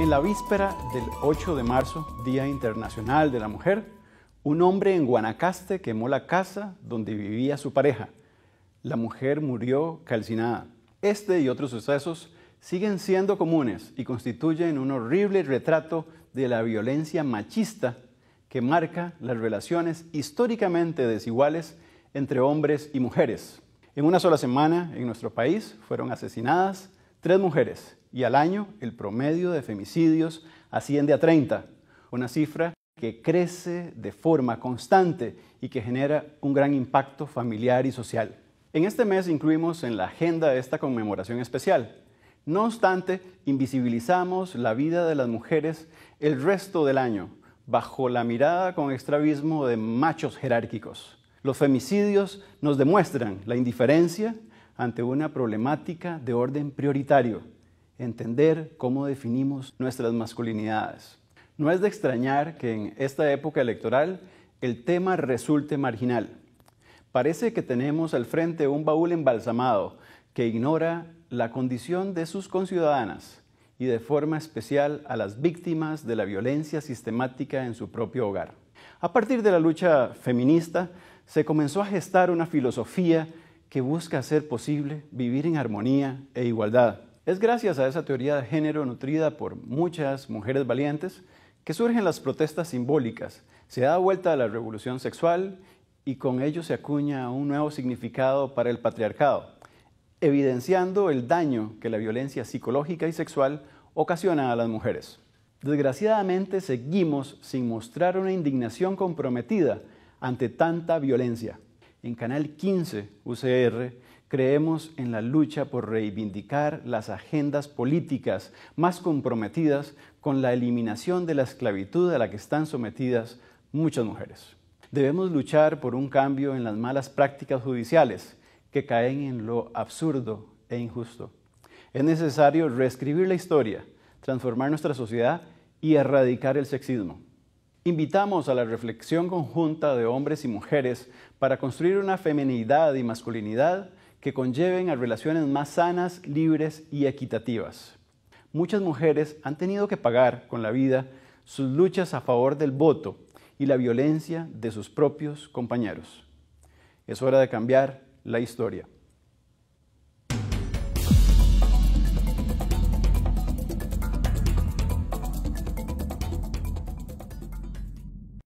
En la víspera del 8 de marzo, Día Internacional de la Mujer, un hombre en Guanacaste quemó la casa donde vivía su pareja. La mujer murió calcinada. Este y otros sucesos siguen siendo comunes y constituyen un horrible retrato de la violencia machista que marca las relaciones históricamente desiguales entre hombres y mujeres. En una sola semana en nuestro país fueron asesinadas tres mujeres y al año el promedio de femicidios asciende a 30, una cifra que crece de forma constante y que genera un gran impacto familiar y social. En este mes incluimos en la agenda esta conmemoración especial. No obstante, invisibilizamos la vida de las mujeres el resto del año, bajo la mirada con extravismo de machos jerárquicos. Los femicidios nos demuestran la indiferencia ante una problemática de orden prioritario entender cómo definimos nuestras masculinidades. No es de extrañar que en esta época electoral el tema resulte marginal. Parece que tenemos al frente un baúl embalsamado que ignora la condición de sus conciudadanas y de forma especial a las víctimas de la violencia sistemática en su propio hogar. A partir de la lucha feminista se comenzó a gestar una filosofía que busca hacer posible vivir en armonía e igualdad. Es gracias a esa teoría de género nutrida por muchas mujeres valientes que surgen las protestas simbólicas, se da vuelta a la revolución sexual y con ello se acuña un nuevo significado para el patriarcado, evidenciando el daño que la violencia psicológica y sexual ocasiona a las mujeres. Desgraciadamente seguimos sin mostrar una indignación comprometida ante tanta violencia. En Canal 15 UCR creemos en la lucha por reivindicar las agendas políticas más comprometidas con la eliminación de la esclavitud a la que están sometidas muchas mujeres. Debemos luchar por un cambio en las malas prácticas judiciales que caen en lo absurdo e injusto. Es necesario reescribir la historia, transformar nuestra sociedad y erradicar el sexismo. Invitamos a la reflexión conjunta de hombres y mujeres para construir una feminidad y masculinidad que conlleven a relaciones más sanas, libres y equitativas. Muchas mujeres han tenido que pagar con la vida sus luchas a favor del voto y la violencia de sus propios compañeros. Es hora de cambiar la historia.